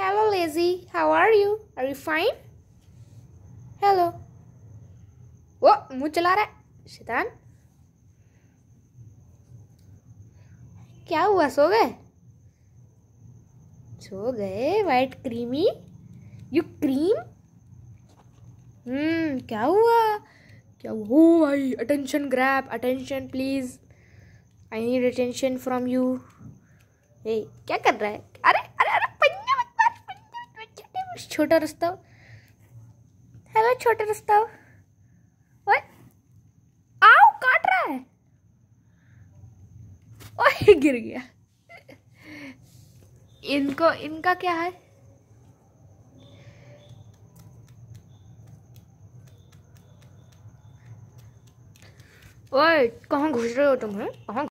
Hello, Lazy. How are you? Are you fine? Hello. वो oh, मुंह चला रहा है शैतान क्या हुआ सो गए सो गए white creamy you cream hmm क्या हुआ क्या हुआ हो भाई attention grab attention please I need attention from you ए क्या कर रहा है अरे छोटा रस्ता हेलो छोटा रस्ता आओ काट रहा है ओए गिर गया इनको इनका क्या है ओए कहाँ घुस रहे हो तुम्हें है कहाँ